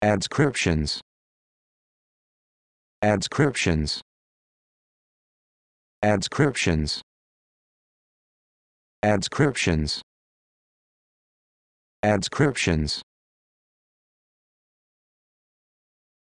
Adscriptions. Adscriptions. Adscriptions. Adscriptions. Adscriptions.